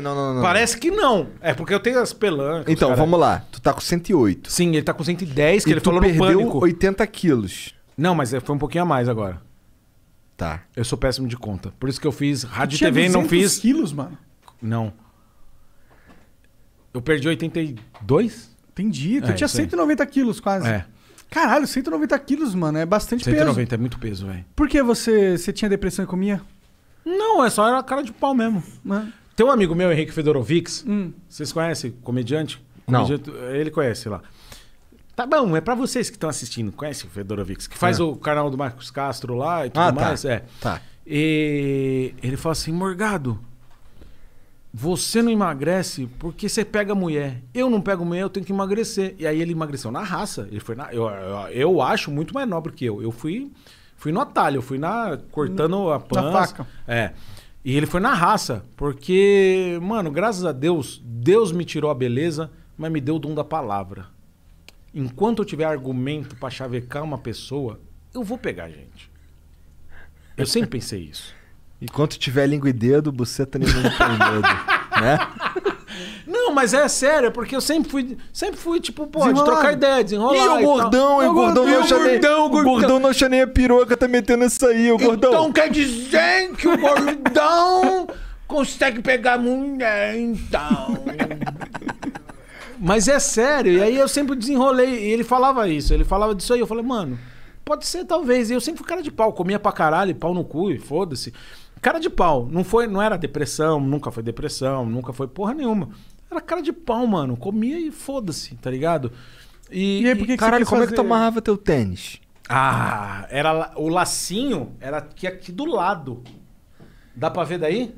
não, não, não. Parece que não. É porque eu tenho as pelancas. Então, vamos lá. Tu tá com 108. Sim, ele tá com 110, que e ele falou perdeu no pânico. 80 quilos. Não, mas é, foi um pouquinho a mais agora. Tá. Eu sou péssimo de conta. Por isso que eu fiz rádio e TV e não fiz. quilos, mano? Não. Eu perdi 82? Entendi. É, tu é, tinha 190 aí. quilos quase. É. Caralho, 190 quilos, mano. É bastante 190 peso. 190 é muito peso, velho. Por que você, você tinha depressão e comia? Não, é só era cara de pau mesmo. Mano. Tem um amigo meu, Henrique Fedorovics. Hum. Vocês conhecem? Comediante? Não. ele conhece lá. Tá bom, é para vocês que estão assistindo. Conhece o Fedorovics? Que faz é. o canal do Marcos Castro lá e tudo ah, tá. mais. Tá. É. Tá. E ele fala assim, Morgado... Você não emagrece porque você pega mulher. Eu não pego mulher, eu tenho que emagrecer. E aí ele emagreceu na raça. Ele foi na, eu, eu, eu, acho muito mais nobre que eu. Eu fui, fui no atalho, eu fui na cortando a pança. Na faca. É. E ele foi na raça, porque, mano, graças a Deus, Deus me tirou a beleza, mas me deu o dom da palavra. Enquanto eu tiver argumento para chavecar uma pessoa, eu vou pegar gente. Eu sempre pensei isso. Enquanto tiver língua e dedo, buceta ninguém tem medo, né? Não, mas é sério, é porque eu sempre fui, sempre fui tipo, pô, de trocar ideia, desenrolar. E o gordão, e o gordão não chanei. O gordão não nem a piroca, tá metendo isso aí, o gordão. Então quer dizer que o gordão consegue pegar mulher, então. Mas é sério, e aí eu sempre desenrolei. E ele falava isso, ele falava disso aí. Eu falei, mano, pode ser talvez. E eu sempre fui cara de pau, comia pra caralho, pau no cu e foda-se. Cara de pau, não foi, não era depressão, nunca foi depressão, nunca foi porra nenhuma. Era cara de pau, mano. Comia e foda-se, tá ligado? E, e aí, por que, que como fazer? é que tu amarrava teu tênis? Ah, era o lacinho era aqui, aqui do lado. Dá pra ver daí?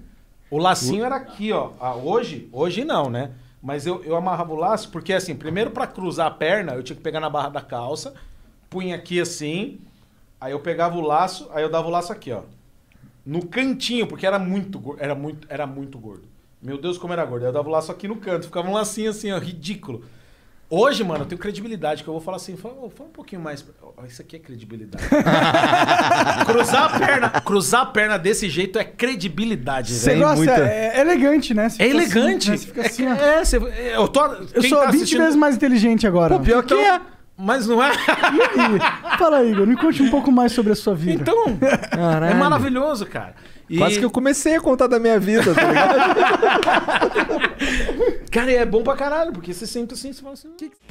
O lacinho era aqui, ó. Ah, hoje, hoje não, né? Mas eu, eu amarrava o laço porque, assim, primeiro para cruzar a perna, eu tinha que pegar na barra da calça, punha aqui assim, aí eu pegava o laço, aí eu dava o laço aqui, ó. No cantinho, porque era muito gordo, era muito, era muito gordo. Meu Deus, como era gordo. Eu dava o laço aqui no canto, ficava um lacinho assim, ó, ridículo. Hoje, mano, eu tenho credibilidade, que eu vou falar assim, fala, fala um pouquinho mais. isso aqui é credibilidade. cruzar, a perna, cruzar a perna desse jeito é credibilidade. Você gosta, muita... é, é elegante, né? É assim, elegante. Né? É assim, né? assim, é, é, eu, tô, eu sou tá 20 assistindo... vezes mais inteligente agora. Pô, pior então, que é. Mas não é? fala, Igor, me conte um pouco mais sobre a sua vida. Então, Caralho. é maravilhoso, cara. E... Quase que eu comecei a contar da minha vida, tá ligado? cara, é bom pra caralho, porque você sente assim, você fala assim... Hum, que que...